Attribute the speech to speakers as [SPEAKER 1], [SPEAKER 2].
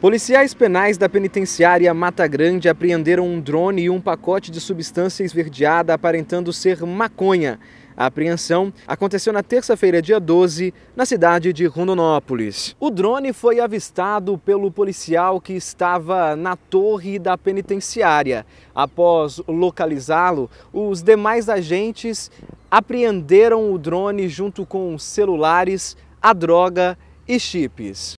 [SPEAKER 1] Policiais penais da penitenciária Mata Grande apreenderam um drone e um pacote de substância esverdeada aparentando ser maconha. A apreensão aconteceu na terça-feira, dia 12, na cidade de Rondonópolis. O drone foi avistado pelo policial que estava na torre da penitenciária. Após localizá-lo, os demais agentes apreenderam o drone junto com celulares, a droga e chips.